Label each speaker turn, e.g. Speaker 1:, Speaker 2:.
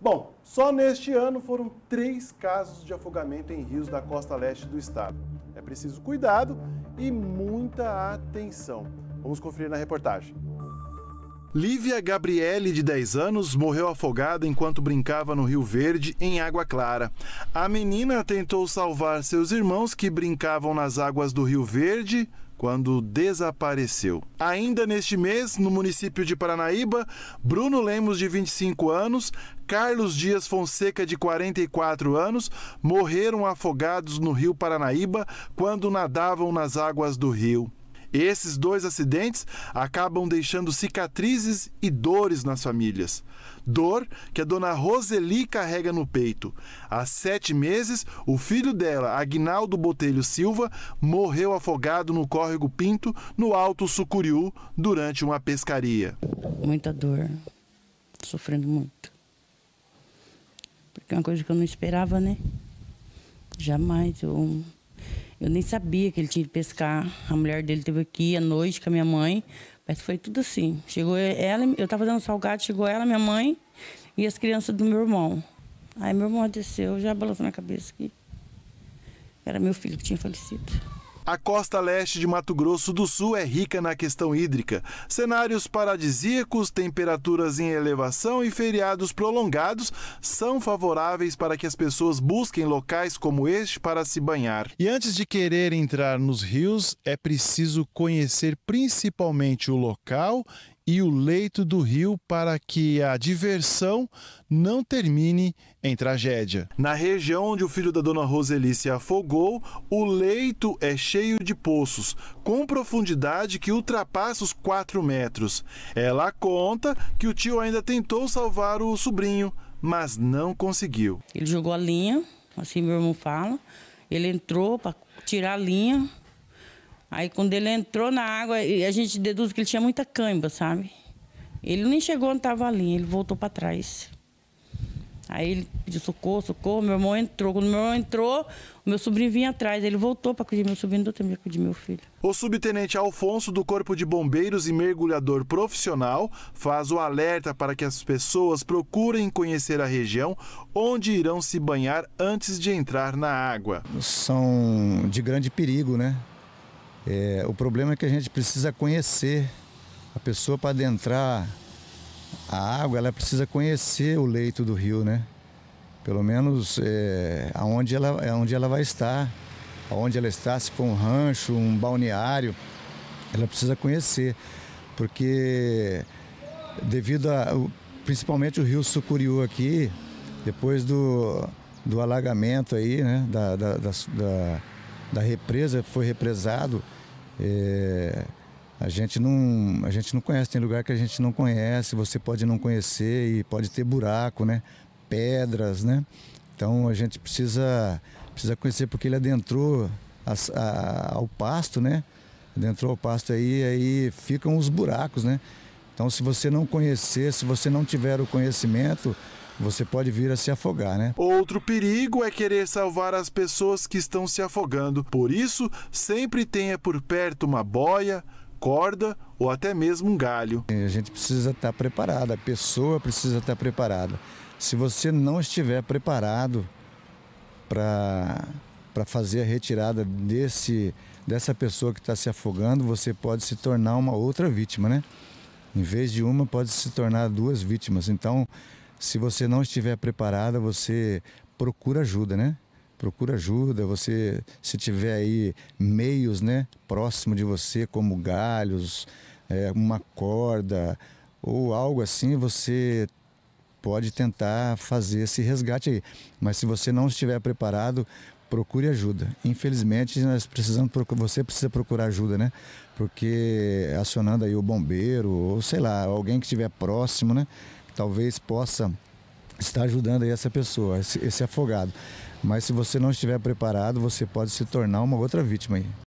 Speaker 1: Bom, só neste ano foram três casos de afogamento em rios da costa leste do estado. É preciso cuidado e muita atenção. Vamos conferir na reportagem. Lívia Gabriele, de 10 anos, morreu afogada enquanto brincava no Rio Verde, em Água Clara. A menina tentou salvar seus irmãos que brincavam nas águas do Rio Verde, quando desapareceu. Ainda neste mês, no município de Paranaíba, Bruno Lemos, de 25 anos, Carlos Dias Fonseca, de 44 anos, morreram afogados no rio Paranaíba quando nadavam nas águas do rio. Esses dois acidentes acabam deixando cicatrizes e dores nas famílias. Dor que a dona Roseli carrega no peito. Há sete meses, o filho dela, Agnaldo Botelho Silva, morreu afogado no córrego Pinto, no Alto Sucuriú, durante uma pescaria.
Speaker 2: Muita dor, sofrendo muito. Porque é uma coisa que eu não esperava, né? Jamais eu eu nem sabia que ele tinha de pescar. A mulher dele teve aqui à noite com a minha mãe. Mas foi tudo assim. Chegou ela, eu estava dando salgado, chegou ela, minha mãe e as crianças do meu irmão. Aí meu irmão desceu, já balançou na cabeça que era meu filho que tinha falecido.
Speaker 1: A costa leste de Mato Grosso do Sul é rica na questão hídrica. Cenários paradisíacos, temperaturas em elevação e feriados prolongados são favoráveis para que as pessoas busquem locais como este para se banhar. E antes de querer entrar nos rios, é preciso conhecer principalmente o local e o leito do rio para que a diversão não termine em tragédia. Na região onde o filho da dona Roseli se afogou, o leito é cheio de poços, com profundidade que ultrapassa os 4 metros. Ela conta que o tio ainda tentou salvar o sobrinho, mas não conseguiu.
Speaker 2: Ele jogou a linha, assim meu irmão fala. Ele entrou para tirar a linha, Aí quando ele entrou na água, a gente deduz que ele tinha muita cãibra, sabe? Ele nem chegou onde estava ali, ele voltou para trás. Aí ele pediu socorro, socorro, meu irmão entrou. Quando meu irmão entrou, o meu sobrinho vinha atrás. Ele voltou para acudir meu sobrinho, eu também acudir meu filho.
Speaker 1: O subtenente Alfonso, do Corpo de Bombeiros e mergulhador profissional, faz o alerta para que as pessoas procurem conhecer a região onde irão se banhar antes de entrar na água.
Speaker 3: São de grande perigo, né? É, o problema é que a gente precisa conhecer a pessoa para adentrar a água, ela precisa conhecer o leito do rio, né? Pelo menos é, aonde, ela, aonde é ela vai estar, aonde ela está, se for um rancho, um balneário, ela precisa conhecer, porque devido a principalmente o rio Sucuriú aqui, depois do, do alagamento aí, né? da, da, da, da da represa foi represado, é, a, gente não, a gente não conhece. Tem lugar que a gente não conhece, você pode não conhecer e pode ter buraco, né? Pedras, né? Então a gente precisa, precisa conhecer porque ele adentrou a, ao pasto, né? Adentrou ao pasto aí, aí ficam os buracos, né? Então se você não conhecer, se você não tiver o conhecimento, você pode vir a se afogar, né?
Speaker 1: Outro perigo é querer salvar as pessoas que estão se afogando. Por isso, sempre tenha por perto uma boia, corda ou até
Speaker 3: mesmo um galho. A gente precisa estar preparado, a pessoa precisa estar preparada. Se você não estiver preparado para para fazer a retirada desse dessa pessoa que está se afogando, você pode se tornar uma outra vítima, né? Em vez de uma, pode se tornar duas vítimas. Então, se você não estiver preparada, você procura ajuda, né? Procura ajuda, você se tiver aí meios, né, próximo de você, como galhos, é, uma corda ou algo assim, você pode tentar fazer esse resgate aí. Mas se você não estiver preparado, procure ajuda. Infelizmente, nós precisamos você precisa procurar ajuda, né? Porque acionando aí o bombeiro ou sei lá, alguém que estiver próximo, né? talvez possa estar ajudando aí essa pessoa, esse, esse afogado. Mas se você não estiver preparado, você pode se tornar uma outra vítima aí.